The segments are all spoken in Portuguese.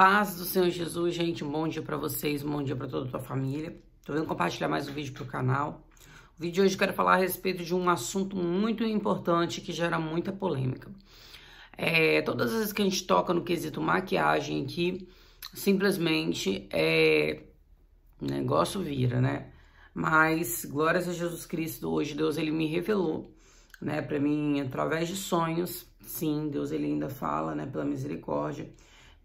paz do Senhor Jesus, gente, bom dia para vocês, bom dia para toda a tua família. Tô vendo compartilhar mais um vídeo pro canal. O vídeo de hoje eu quero falar a respeito de um assunto muito importante que gera muita polêmica. É, todas as vezes que a gente toca no quesito maquiagem que simplesmente é negócio vira, né? Mas glórias a Jesus Cristo, hoje Deus ele me revelou, né, para mim através de sonhos. Sim, Deus ele ainda fala, né, pela misericórdia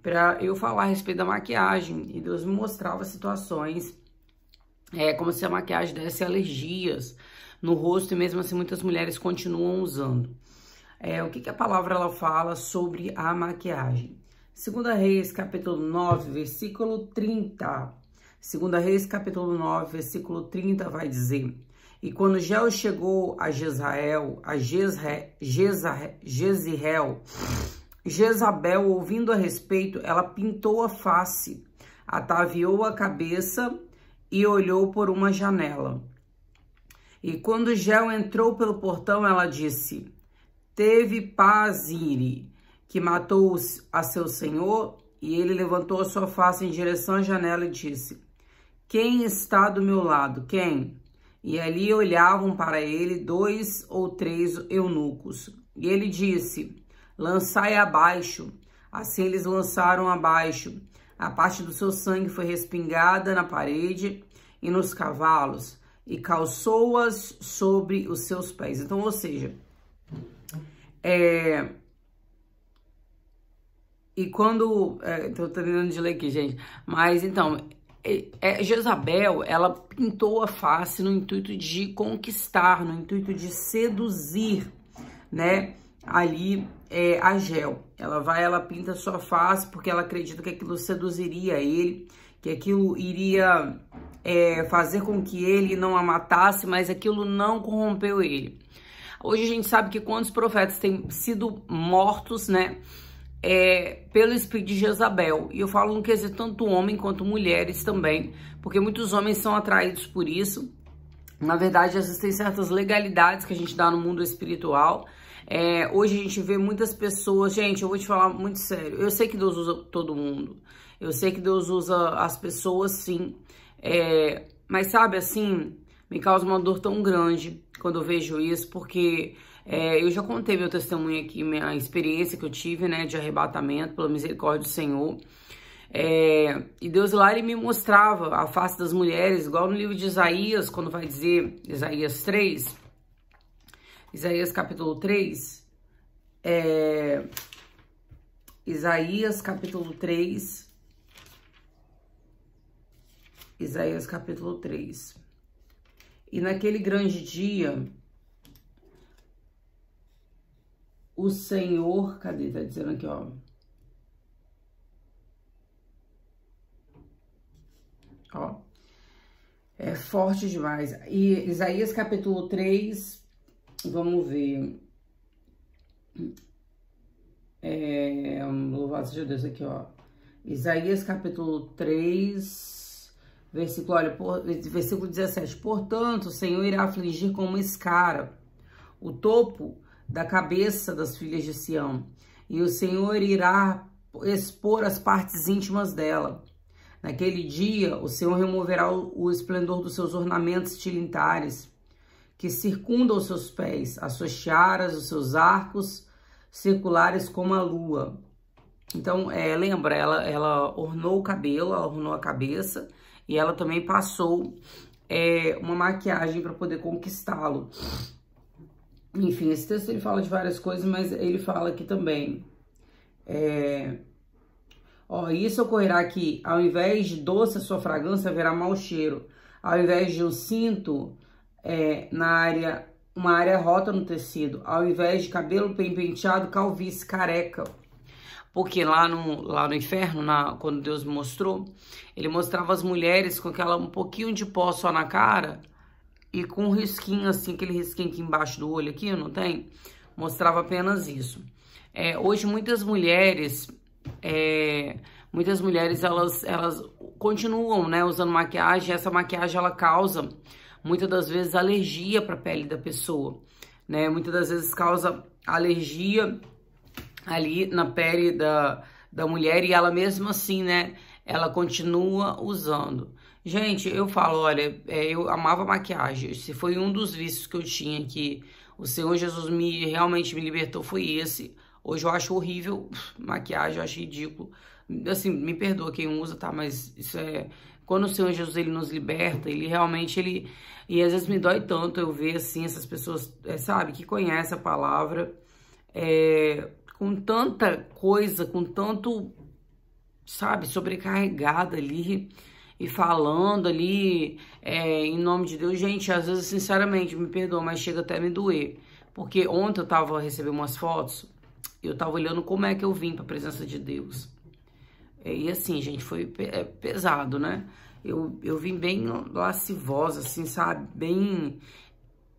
para eu falar a respeito da maquiagem. E Deus me mostrava situações, é, como se a maquiagem desse alergias no rosto, e mesmo assim muitas mulheres continuam usando. É, o que, que a palavra ela fala sobre a maquiagem? Segunda Reis, capítulo 9, versículo 30. Segunda Reis, capítulo 9, versículo 30, vai dizer... E quando Gel chegou a Jezrael, a Jezre, Jezre, Jezirel, Jezabel, ouvindo a respeito, ela pintou a face, ataviou a cabeça e olhou por uma janela. E quando Gel entrou pelo portão, ela disse: Teve Pazire, que matou a seu senhor, e ele levantou a sua face em direção à janela e disse: Quem está do meu lado? Quem? E ali olhavam para ele dois ou três eunucos. E ele disse: lançai abaixo. Assim eles lançaram abaixo. A parte do seu sangue foi respingada na parede e nos cavalos, e calçou-as sobre os seus pés. Então, ou seja, é... E quando... É, tô terminando de ler aqui, gente. Mas, então, é, é Jezabel, ela pintou a face no intuito de conquistar, no intuito de seduzir, né? Ali é, a gel. Ela vai, ela pinta a sua face porque ela acredita que aquilo seduziria ele, que aquilo iria é, fazer com que ele não a matasse, mas aquilo não corrompeu ele. Hoje a gente sabe que quantos profetas têm sido mortos, né? É, pelo espírito de Jezabel. E eu falo no quesito tanto homem quanto mulheres também, porque muitos homens são atraídos por isso. Na verdade, existem certas legalidades que a gente dá no mundo espiritual é, hoje a gente vê muitas pessoas... Gente, eu vou te falar muito sério. Eu sei que Deus usa todo mundo. Eu sei que Deus usa as pessoas, sim. É, mas sabe, assim, me causa uma dor tão grande quando eu vejo isso, porque é, eu já contei meu testemunho aqui, minha experiência que eu tive, né, de arrebatamento, pela misericórdia do Senhor. É, e Deus lá ele me mostrava a face das mulheres, igual no livro de Isaías, quando vai dizer, Isaías 3, Isaías capítulo 3, é, Isaías capítulo 3, Isaías capítulo 3. E naquele grande dia, o Senhor, cadê? Tá dizendo aqui, ó. Ó. É forte demais. E Isaías capítulo 3, Vamos ver. É, louvado seja Deus aqui, ó. Isaías capítulo 3, versículo, olha, por, versículo 17. Portanto, o Senhor irá afligir com uma escara o topo da cabeça das filhas de Sião, e o Senhor irá expor as partes íntimas dela. Naquele dia, o Senhor removerá o, o esplendor dos seus ornamentos tilintares que circundam os seus pés, as suas tiaras, os seus arcos circulares como a lua. Então, é, lembra, ela, ela ornou o cabelo, ela ornou a cabeça e ela também passou é, uma maquiagem para poder conquistá-lo. Enfim, esse texto ele fala de várias coisas, mas ele fala aqui também. É, ó, isso ocorrerá que ao invés de doce a sua fragrância haverá mau cheiro. Ao invés de um cinto é, na área, uma área rota no tecido, ao invés de cabelo bem penteado, calvície, careca. Porque lá no, lá no inferno, na, quando Deus mostrou, ele mostrava as mulheres com aquela um pouquinho de pó só na cara e com um risquinho assim, aquele risquinho aqui embaixo do olho aqui, não tem? Mostrava apenas isso. É, hoje muitas mulheres, é, muitas mulheres elas, elas continuam, né, usando maquiagem. Essa maquiagem ela causa muitas das vezes alergia para a pele da pessoa, né? Muitas das vezes causa alergia ali na pele da, da mulher e ela mesmo assim, né? Ela continua usando. Gente, eu falo, olha, é, eu amava maquiagem. Se foi um dos vícios que eu tinha que o Senhor Jesus me realmente me libertou foi esse. Hoje eu acho horrível maquiagem, eu acho ridículo. Assim, me perdoa quem usa, tá? Mas isso é, quando o Senhor Jesus ele nos liberta, ele realmente ele e às vezes me dói tanto eu ver assim essas pessoas, é, sabe, que conhecem a palavra é, com tanta coisa, com tanto, sabe, sobrecarregada ali e falando ali é, em nome de Deus. Gente, às vezes, sinceramente, me perdoa, mas chega até me doer. Porque ontem eu tava recebendo umas fotos, eu tava olhando como é que eu vim para a presença de Deus. É, e assim, gente, foi é pesado, né? Eu, eu vim bem lascivosa, assim, sabe? Bem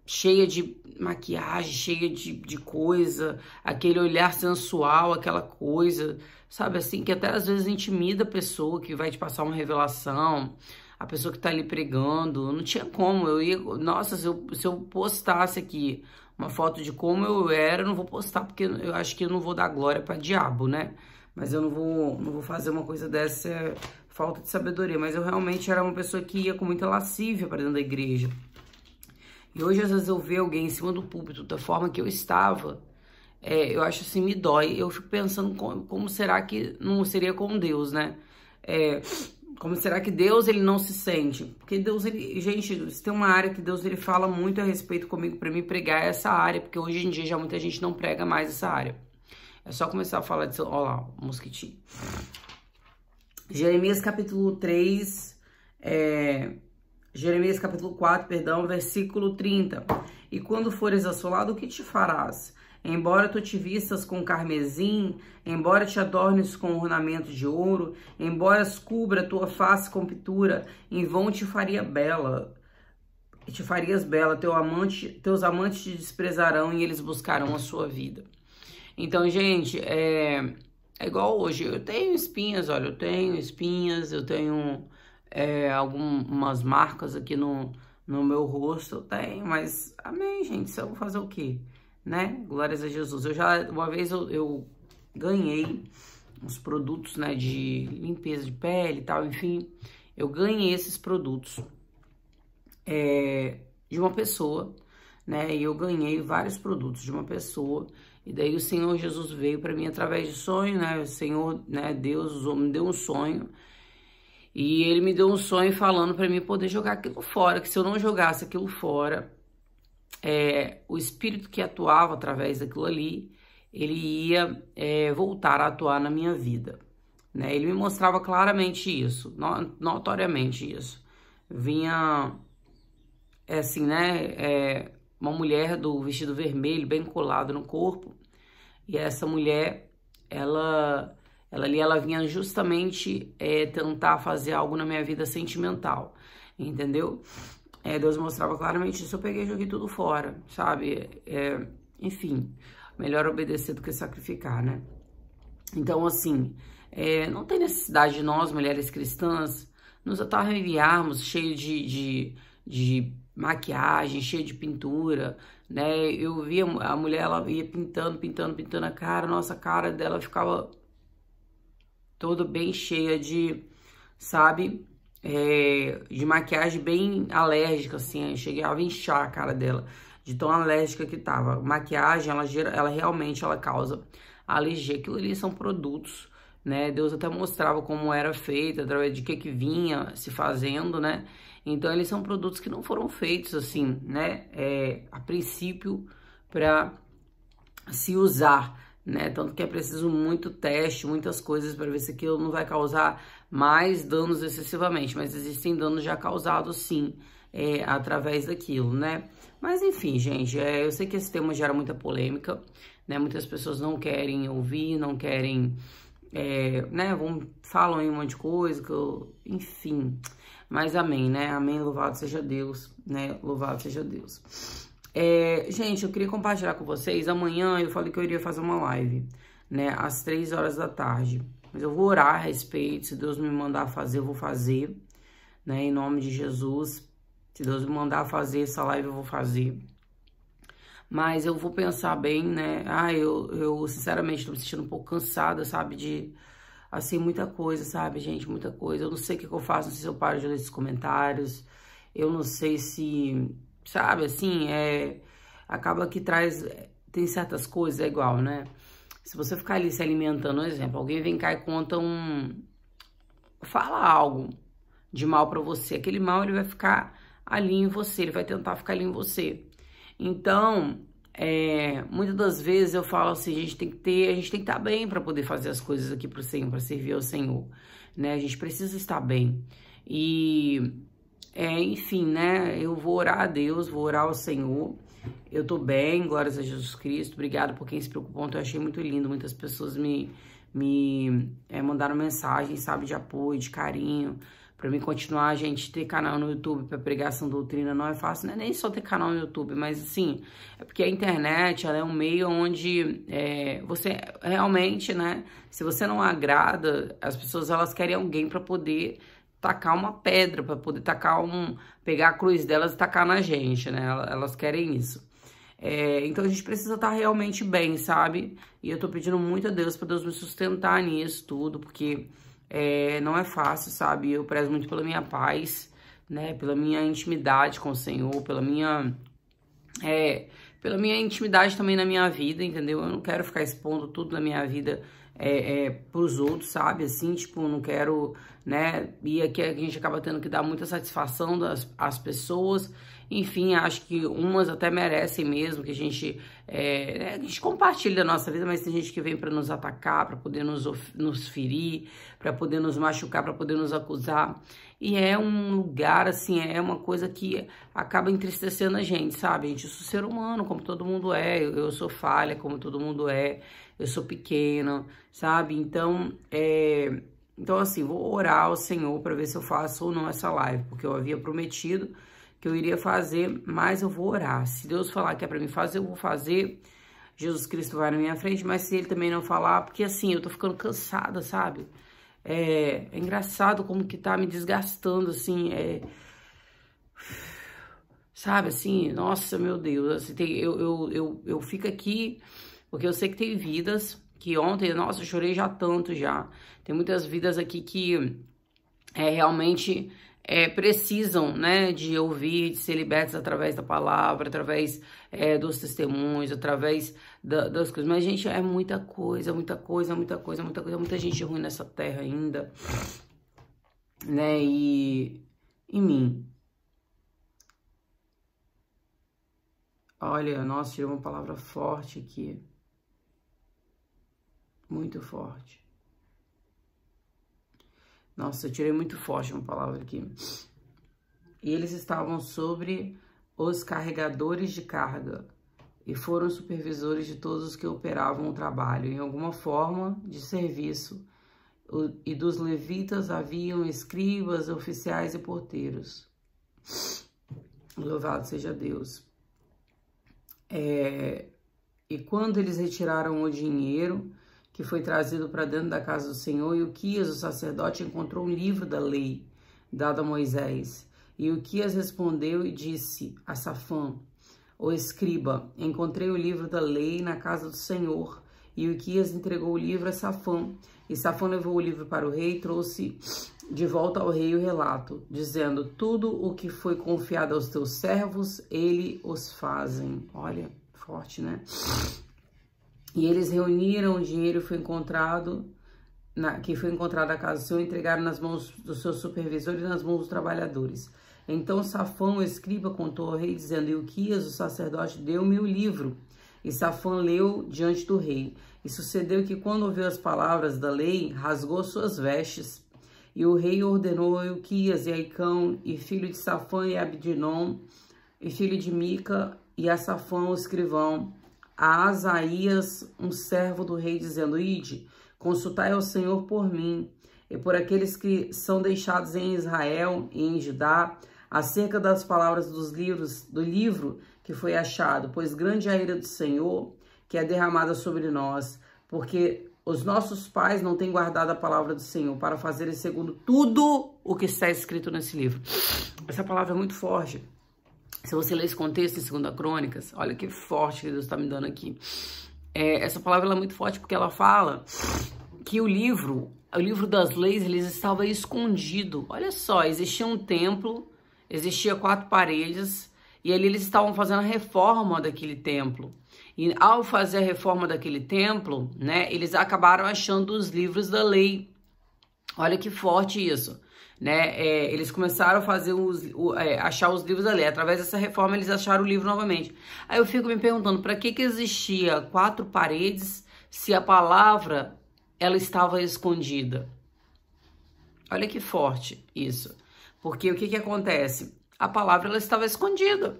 cheia de maquiagem, cheia de, de coisa, aquele olhar sensual, aquela coisa, sabe? Assim, que até às vezes intimida a pessoa que vai te passar uma revelação a pessoa que tá ali pregando, não tinha como, eu ia, nossa, se eu, se eu postasse aqui uma foto de como eu era, eu não vou postar, porque eu acho que eu não vou dar glória para diabo, né? Mas eu não vou, não vou fazer uma coisa dessa é falta de sabedoria. Mas eu realmente era uma pessoa que ia com muita lascívia para dentro da igreja. E hoje, às vezes, eu ver alguém em cima do púlpito da forma que eu estava, é, eu acho assim, me dói. Eu fico pensando como, como será que não seria com Deus, né? É, como será que Deus ele não se sente? Porque Deus ele, gente, se tem uma área que Deus ele fala muito a respeito comigo para me pregar essa área, porque hoje em dia já muita gente não prega mais essa área. É só começar a falar de... Olha lá, mosquitinho. Jeremias capítulo 3, é, Jeremias capítulo 4, perdão, versículo 30. E quando fores assolado, o que te farás? Embora tu te vistas com carmesim, embora te adornes com ornamento de ouro, embora cubra tua face com pintura, em vão te faria bela. Te farias bela, teu amante, teus amantes te desprezarão e eles buscarão a sua vida. Então, gente, é, é igual hoje. Eu tenho espinhas, olha, eu tenho espinhas, eu tenho é, algumas marcas aqui no, no meu rosto, eu tenho, mas amém, gente, se eu vou fazer o quê? Né? Glórias a Jesus. Eu já, uma vez eu, eu ganhei uns produtos, né, de limpeza de pele e tal, enfim, eu ganhei esses produtos é, de uma pessoa, né, e eu ganhei vários produtos de uma pessoa e daí o Senhor Jesus veio para mim através de sonho, né? O Senhor, né? Deus me deu um sonho. E ele me deu um sonho falando para mim poder jogar aquilo fora, que se eu não jogasse aquilo fora, é, o espírito que atuava através daquilo ali, ele ia é, voltar a atuar na minha vida. Né? Ele me mostrava claramente isso, notoriamente isso. Vinha, é assim, né? É, uma mulher do vestido vermelho, bem colado no corpo. E essa mulher, ela, ela ali, ela vinha justamente é, tentar fazer algo na minha vida sentimental, entendeu? É, Deus mostrava claramente isso, eu peguei e joguei tudo fora, sabe? É, enfim, melhor obedecer do que sacrificar, né? Então, assim, é, não tem necessidade de nós, mulheres cristãs, nos atarreviarmos cheio de, de, de maquiagem, cheia de pintura, né? Eu via a mulher, ela ia pintando, pintando, pintando a cara, nossa a cara dela ficava toda bem cheia de, sabe, é, de maquiagem bem alérgica, assim, eu cheguei a inchar a cara dela, de tão alérgica que tava. Maquiagem, ela, gera, ela realmente, ela causa alergia. Aquilo ali são produtos, né? Deus até mostrava como era feita, através de que que vinha se fazendo, né? Então eles são produtos que não foram feitos assim, né? É, a princípio para se usar, né? Tanto que é preciso muito teste, muitas coisas para ver se aquilo não vai causar mais danos excessivamente, mas existem danos já causados sim. É, através daquilo, né? Mas enfim, gente, é, eu sei que esse tema gera muita polêmica, né? Muitas pessoas não querem ouvir, não querem, é, né? Vão, falam aí um monte de coisa, que eu, enfim. Mas amém, né? Amém, louvado seja Deus, né? Louvado seja Deus. É, gente, eu queria compartilhar com vocês. Amanhã eu falei que eu iria fazer uma live, né? Às três horas da tarde. Mas eu vou orar a respeito. Se Deus me mandar fazer, eu vou fazer, né? Em nome de Jesus. Se Deus me mandar fazer essa live, eu vou fazer. Mas eu vou pensar bem, né? Ah, eu, eu sinceramente tô me sentindo um pouco cansada, sabe? De assim, muita coisa, sabe, gente? Muita coisa. Eu não sei o que, que eu faço, não sei se eu paro de ler esses comentários. Eu não sei se, sabe, assim, é... Acaba que traz... Tem certas coisas, é igual, né? Se você ficar ali se alimentando, por exemplo, alguém vem cá e conta um... Fala algo de mal para você. Aquele mal, ele vai ficar ali em você, ele vai tentar ficar ali em você. Então, é, muitas das vezes eu falo assim, a gente tem que ter, a gente tem que estar bem para poder fazer as coisas aqui para o Senhor, para servir ao Senhor, né? A gente precisa estar bem. E, é, enfim, né? Eu vou orar a Deus, vou orar ao Senhor. Eu tô bem, glórias a Jesus Cristo. Obrigado por quem se preocupou ontem. Eu achei muito lindo. Muitas pessoas me, me é, mandaram mensagens, sabe, de apoio, de carinho. Para mim continuar, gente, ter canal no YouTube para pregação doutrina não é fácil, né? nem só ter canal no YouTube, mas assim, é porque a internet ela é um meio onde é, você realmente, né, se você não agrada, as pessoas elas querem alguém para poder tacar uma pedra, para poder tacar um. pegar a cruz delas e tacar na gente, né? Elas querem isso. É, então a gente precisa estar tá realmente bem, sabe? E eu tô pedindo muito a Deus para Deus me sustentar nisso tudo, porque é, não é fácil, sabe? Eu prezo muito pela minha paz, né? Pela minha intimidade com o Senhor, pela minha... É, pela minha intimidade também na minha vida, entendeu? Eu não quero ficar expondo tudo na minha vida é, é, pros outros, sabe? Assim, tipo, não quero né? E aqui a gente acaba tendo que dar muita satisfação das, às pessoas. Enfim, acho que umas até merecem mesmo que a gente, é, né, a gente compartilhe da nossa vida, mas tem gente que vem para nos atacar, para poder nos, nos ferir, para poder nos machucar, para poder nos acusar. E é um lugar, assim, é uma coisa que acaba entristecendo a gente, sabe? A gente, eu sou ser humano, como todo mundo é, eu, eu sou falha, como todo mundo é, eu sou pequeno, sabe? Então, é então, assim, vou orar ao Senhor para ver se eu faço ou não essa live, porque eu havia prometido que eu iria fazer, mas eu vou orar. Se Deus falar que é para mim fazer, eu vou fazer. Jesus Cristo vai na minha frente, mas se ele também não falar, porque assim, eu tô ficando cansada, sabe? É, é engraçado como que tá me desgastando, assim, é... Sabe, assim, nossa, meu Deus, assim, tem, eu, eu, eu, eu fico aqui porque eu sei que tem vidas que ontem, nossa, eu chorei já tanto já. Tem muitas vidas aqui que é, realmente é, precisam né, de ouvir, de ser libertas através da palavra, através é, dos testemunhos, através da, das coisas. Mas, gente, é muita coisa, muita coisa, muita coisa, muita coisa, muita gente ruim nessa terra ainda. Né? E em mim. Olha, nossa, tirou uma palavra forte aqui muito forte. Nossa, eu tirei muito forte uma palavra aqui. E eles estavam sobre os carregadores de carga e foram supervisores de todos os que operavam o trabalho em alguma forma de serviço. E dos levitas haviam escribas, oficiais e porteiros. Louvado seja Deus. É, e quando eles retiraram o dinheiro, que foi trazido para dentro da casa do Senhor, e o Quias, o sacerdote, encontrou um livro da lei dado a Moisés. E o Quias respondeu e disse a Safã, o escriba, encontrei o livro da lei na casa do Senhor. E o Quias entregou o livro a Safã. E Safã levou o livro para o rei e trouxe de volta ao rei o relato, dizendo, tudo o que foi confiado aos teus servos, ele os fazem. Olha, forte, né? E eles reuniram o dinheiro foi encontrado na, que foi encontrado a casa do Senhor, entregaram nas mãos dos seus supervisores e nas mãos dos trabalhadores. Então Safão, o escriba, contou ao rei, dizendo, Euquias o sacerdote, deu-me o livro. E Safão leu diante do rei. E sucedeu que, quando ouviu as palavras da lei, rasgou suas vestes. E o rei ordenou a Euquias e Aicão, e filho de Safã e Abidinom e filho de Mica, e a Safão, o escrivão, a Asaías, um servo do rei, dizendo: Ide, consultai ao Senhor por mim e por aqueles que são deixados em Israel e em Judá, acerca das palavras dos livros do livro que foi achado, pois grande é a ira do Senhor que é derramada sobre nós, porque os nossos pais não têm guardado a palavra do Senhor para fazerem segundo tudo o que está escrito nesse livro. Essa palavra é muito forte. Se você ler esse contexto em 2 Crônicas, olha que forte que Deus está me dando aqui. É, essa palavra é muito forte porque ela fala que o livro, o livro das leis, ele estava escondido. Olha só, existia um templo, existia quatro paredes, e ali eles estavam fazendo a reforma daquele templo. E ao fazer a reforma daquele templo, né, eles acabaram achando os livros da lei. Olha que forte isso né? É, eles começaram a fazer os, o, é, achar os livros ali. Através dessa reforma, eles acharam o livro novamente. Aí eu fico me perguntando, para que que existia quatro paredes se a palavra ela estava escondida? Olha que forte isso. Porque o que que acontece? A palavra ela estava escondida.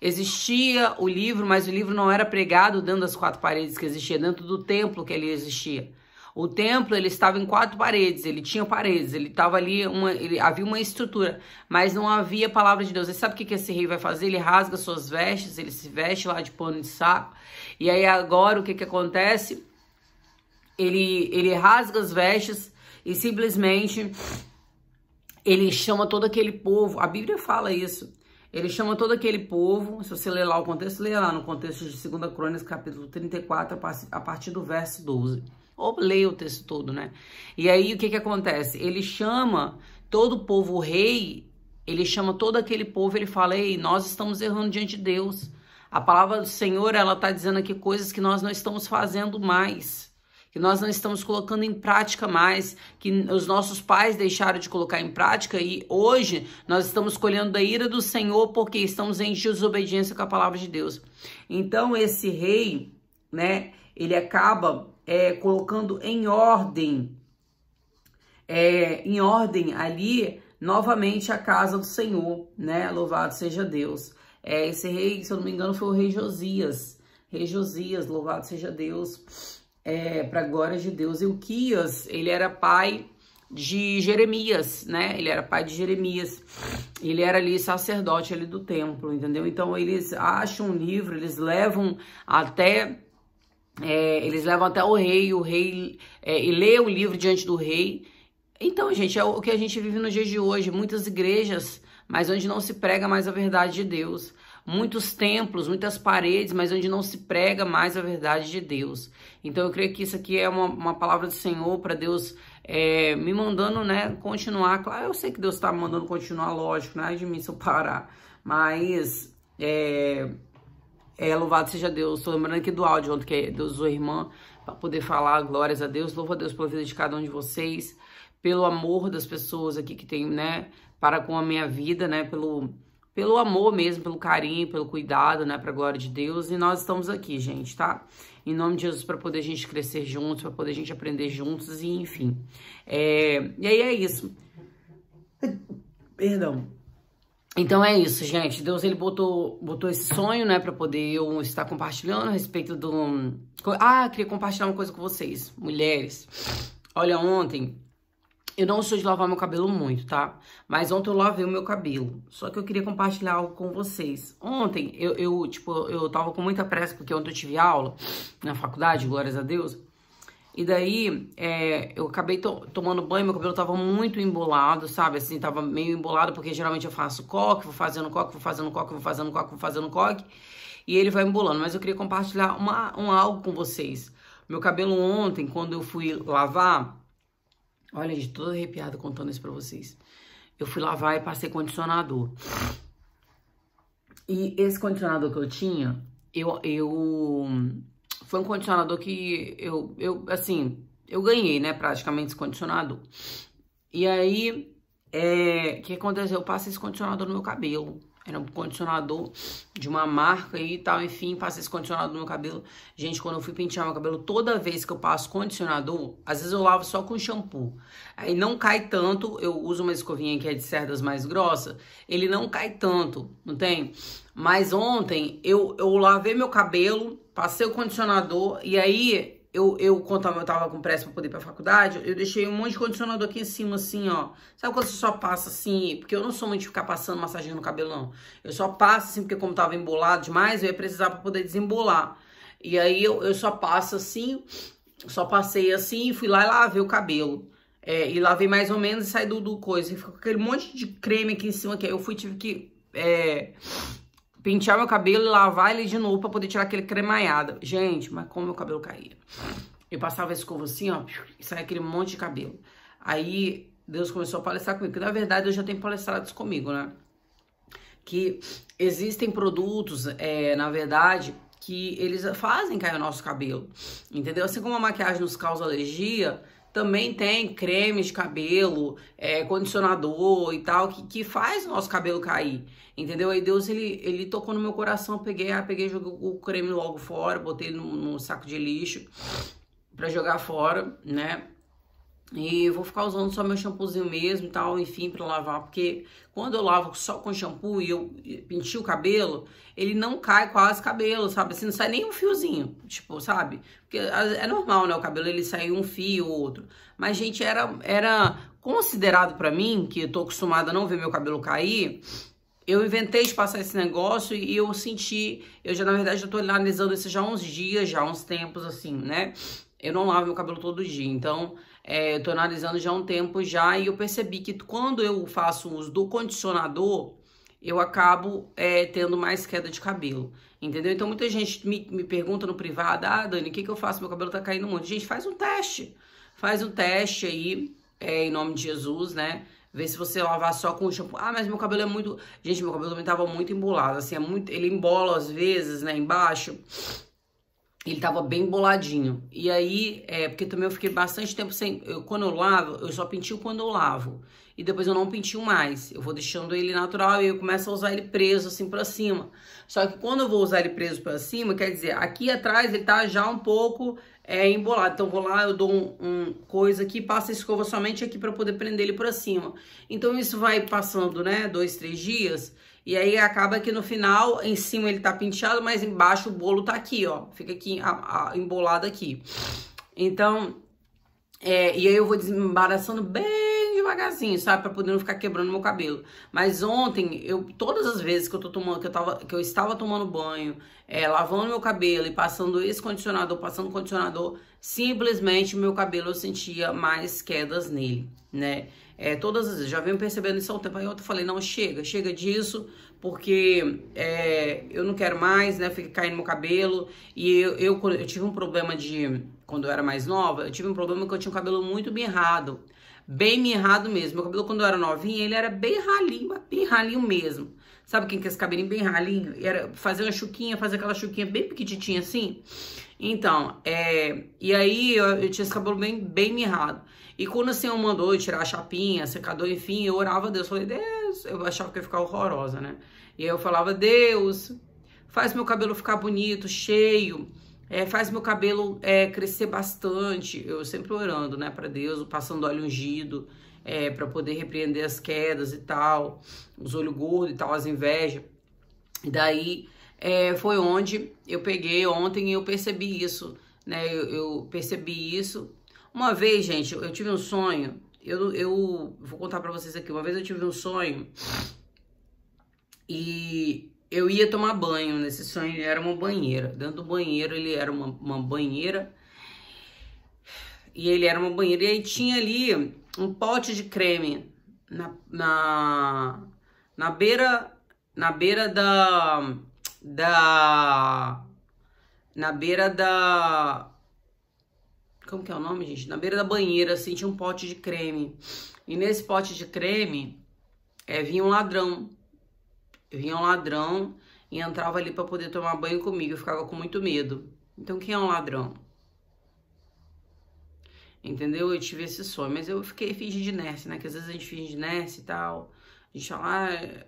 Existia o livro, mas o livro não era pregado dentro das quatro paredes que existia, dentro do templo que ele existia. O templo ele estava em quatro paredes, ele tinha paredes, ele estava ali, uma, ele, havia uma estrutura, mas não havia palavra de Deus. E sabe o que, que esse rei vai fazer? Ele rasga suas vestes, ele se veste lá de pano de saco. E aí agora o que, que acontece? Ele, ele rasga as vestes e simplesmente ele chama todo aquele povo. A Bíblia fala isso. Ele chama todo aquele povo, se você ler lá o contexto, lê lá no contexto de 2 Crônicas, capítulo 34, a partir do verso 12 ou leia o texto todo, né? E aí o que que acontece? Ele chama todo o povo rei, ele chama todo aquele povo, ele fala: "Ei, nós estamos errando diante de Deus. A palavra do Senhor, ela tá dizendo aqui coisas que nós não estamos fazendo mais." Que nós não estamos colocando em prática mais, que os nossos pais deixaram de colocar em prática e hoje nós estamos colhendo da ira do Senhor porque estamos em desobediência com a palavra de Deus. Então, esse rei, né, ele acaba é, colocando em ordem, é, em ordem ali novamente a casa do Senhor, né? Louvado seja Deus. É, esse rei, se eu não me engano, foi o rei Josias. Rei Josias, louvado seja Deus, é, para a glória de Deus. o Quias ele era pai de Jeremias, né? Ele era pai de Jeremias. Ele era ali sacerdote ali do templo, entendeu? Então eles acham um livro, eles levam até é, eles levam até o rei, o rei é, e lê o livro diante do rei. Então, gente, é o que a gente vive nos dias de hoje. Muitas igrejas, mas onde não se prega mais a verdade de Deus. Muitos templos, muitas paredes, mas onde não se prega mais a verdade de Deus. Então, eu creio que isso aqui é uma, uma palavra do Senhor para Deus é, me mandando, né, continuar. Claro, eu sei que Deus está me mandando continuar, lógico, não é de mim se eu parar. Mas é, é, louvado seja Deus. Estou lembrando aqui do áudio ontem, que é Deus usou irmã, para poder falar glórias a Deus. Louvo a Deus pela vida de cada um de vocês, pelo amor das pessoas aqui que tem, né, para com a minha vida, né, pelo, pelo amor mesmo, pelo carinho, pelo cuidado, né, para a glória de Deus. E nós estamos aqui, gente, tá? Em nome de Jesus, para poder a gente crescer juntos, para poder a gente aprender juntos, e enfim. É, e aí é isso. Perdão. Então é isso, gente. Deus ele botou, botou esse sonho, né, para poder eu estar compartilhando a respeito do Ah, queria compartilhar uma coisa com vocês, mulheres. Olha, ontem eu não sou de lavar meu cabelo muito, tá? Mas ontem eu lavei o meu cabelo. Só que eu queria compartilhar algo com vocês. Ontem eu, eu tipo, eu tava com muita pressa porque ontem eu tive aula na faculdade, glórias a Deus. E daí, é, eu acabei to tomando banho, meu cabelo tava muito embolado, sabe? Assim, tava meio embolado, porque geralmente eu faço coque, vou fazendo coque, vou fazendo coque, vou fazendo coque, vou fazendo coque. E ele vai embolando. Mas eu queria compartilhar uma, um algo com vocês. Meu cabelo ontem, quando eu fui lavar... Olha, gente, toda arrepiada contando isso pra vocês. Eu fui lavar e passei condicionador. E esse condicionador que eu tinha, eu... eu foi um condicionador que eu, eu assim, eu ganhei, né, praticamente esse condicionador. E aí, é, o que aconteceu? Eu passo esse condicionador no meu cabelo. Era um condicionador de uma marca e tal, enfim, passei esse condicionador no meu cabelo. Gente, quando eu fui pentear meu cabelo, toda vez que eu passo condicionador, às vezes eu lavo só com shampoo. Aí não cai tanto, eu uso uma escovinha que é de cerdas mais grossa, ele não cai tanto, não tem? Mas ontem eu, eu lavei meu cabelo, passei o condicionador e aí eu, eu quando eu tava com pressa pra poder ir pra faculdade, eu deixei um monte de condicionador aqui em cima, assim, ó. Sabe quando você só passa assim? Porque eu não sou muito de ficar passando massagem no cabelo, não. Eu só passo assim, porque como tava embolado demais, eu ia precisar pra poder desembolar. E aí eu, eu só passo assim, só passei assim e fui lá e lavei o cabelo. É, e lavei mais ou menos e saí do, do coisa. E ficou aquele monte de creme aqui em cima que eu fui, tive que. É, pentear meu cabelo e lavar ele de novo pra poder tirar aquele cremaiado. Gente, mas como meu cabelo caía. Eu passava a escova assim, ó, e saia aquele monte de cabelo. Aí Deus começou a palestrar comigo, que na verdade eu já tenho palestrados comigo, né? Que existem produtos, é, na verdade, que eles fazem cair o nosso cabelo, entendeu? Assim como a maquiagem nos causa alergia, também tem cremes de cabelo, é, condicionador e tal, que, que faz o nosso cabelo cair, entendeu? Aí Deus, ele, ele tocou no meu coração, peguei, ah, peguei, joguei o creme logo fora, botei no num saco de lixo pra jogar fora, né? E vou ficar usando só meu shampoozinho mesmo e tal, enfim, para lavar. Porque quando eu lavo só com shampoo e eu pentio o cabelo, ele não cai quase cabelo, sabe? Assim, não sai nem um fiozinho, tipo, sabe? Porque ah, é normal, né? O cabelo, ele sai um fio ou outro. Mas, gente, era, era considerado para mim, que eu tô acostumada a não ver meu cabelo cair... Eu inventei de passar esse negócio e eu senti... Eu já, na verdade, eu tô analisando isso já há uns dias, já há uns tempos, assim, né? Eu não lavo meu cabelo todo dia, então é, eu tô analisando já há um tempo já e eu percebi que quando eu faço uso do condicionador, eu acabo é, tendo mais queda de cabelo, entendeu? Então muita gente me, me pergunta no privado, ah, Dani, o que, que eu faço? Meu cabelo tá caindo muito Gente, faz um teste, faz um teste aí, é, em nome de Jesus, né? Vê se você lavar só com o shampoo. Ah, mas meu cabelo é muito... Gente, meu cabelo também tava muito embolado, assim, é muito... Ele embola às vezes, né, embaixo... Ele tava bem boladinho. E aí, é, porque também eu fiquei bastante tempo sem. Eu, quando eu lavo, eu só pintio quando eu lavo. E depois eu não pintio mais. Eu vou deixando ele natural e eu começo a usar ele preso assim pra cima. Só que quando eu vou usar ele preso pra cima, quer dizer, aqui atrás ele tá já um pouco é, embolado. Então vou lá, eu dou um, um coisa aqui, passo a escova somente aqui pra poder prender ele pra cima. Então isso vai passando, né, dois, três dias. E aí acaba que no final, em cima ele tá penteado, mas embaixo o bolo tá aqui, ó. Fica aqui a, a, embolado aqui. Então, é, e aí eu vou desembaraçando bem devagarzinho, sabe? Pra poder não ficar quebrando meu cabelo. Mas ontem, eu, todas as vezes que eu tô tomando, que eu, tava, que eu estava tomando banho, é, lavando meu cabelo e passando esse condicionador, passando condicionador, simplesmente meu cabelo eu sentia mais quedas nele, né? É, todas as, vezes já venho percebendo isso há um tempo aí, eu falei, não, chega, chega disso, porque é, eu não quero mais, né, fica caindo meu cabelo, e eu, eu, eu, tive um problema de, quando eu era mais nova, eu tive um problema que eu tinha um cabelo muito mirrado, bem mirrado mesmo, meu cabelo quando eu era novinha, ele era bem ralinho, bem ralinho mesmo, sabe quem que é esse cabelinho bem ralinho? Era fazer uma chuquinha, fazer aquela chuquinha bem pequititinha assim, então, é, e aí eu, eu tinha esse cabelo bem, bem mirrado, e quando o assim, Senhor mandou eu tirar a chapinha, secador, enfim, eu orava a Deus. Falei, Deus, eu achava que ia ficar horrorosa, né? E aí eu falava, Deus, faz meu cabelo ficar bonito, cheio. É, faz meu cabelo é, crescer bastante. Eu sempre orando, né, para Deus, passando óleo ungido, é, para poder repreender as quedas e tal, os olhos gordos e tal, as invejas. E daí é, foi onde eu peguei ontem e eu percebi isso, né? Eu, eu percebi isso uma vez, gente, eu tive um sonho. Eu, eu vou contar para vocês aqui. Uma vez eu tive um sonho e eu ia tomar banho. Nesse sonho era uma banheira. Dentro do banheiro ele era uma, uma banheira e ele era uma banheira e aí tinha ali um pote de creme na, na, na beira na beira da da na beira da como que é o nome, gente? Na beira da banheira, assim, tinha um pote de creme. E nesse pote de creme é, vinha um ladrão. Vinha um ladrão e entrava ali para poder tomar banho comigo. Eu ficava com muito medo. Então, quem é um ladrão? Entendeu? Eu tive esse sonho, mas eu fiquei fingindo de nerd, né? Que às vezes a gente finge de nerd e tal. A gente fala, ah,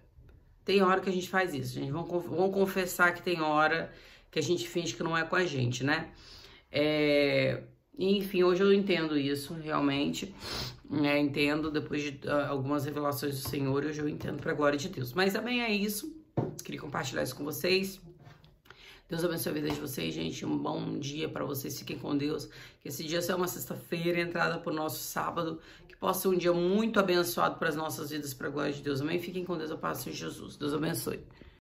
tem hora que a gente faz isso, gente. Vamos, vamos confessar que tem hora que a gente finge que não é com a gente, né? É, enfim, hoje eu entendo isso realmente. Né? Entendo depois de uh, algumas revelações do Senhor, hoje eu entendo para glória de Deus. Mas também é isso. Queria compartilhar isso com vocês. Deus abençoe a vida de vocês, gente. Um bom dia para vocês. Fiquem com Deus. Que esse dia seja uma sexta-feira, entrada para o nosso sábado. Que possa ser um dia muito abençoado para as nossas vidas, para glória de Deus. Amém. Fiquem com Deus. A paz em Jesus. Deus abençoe.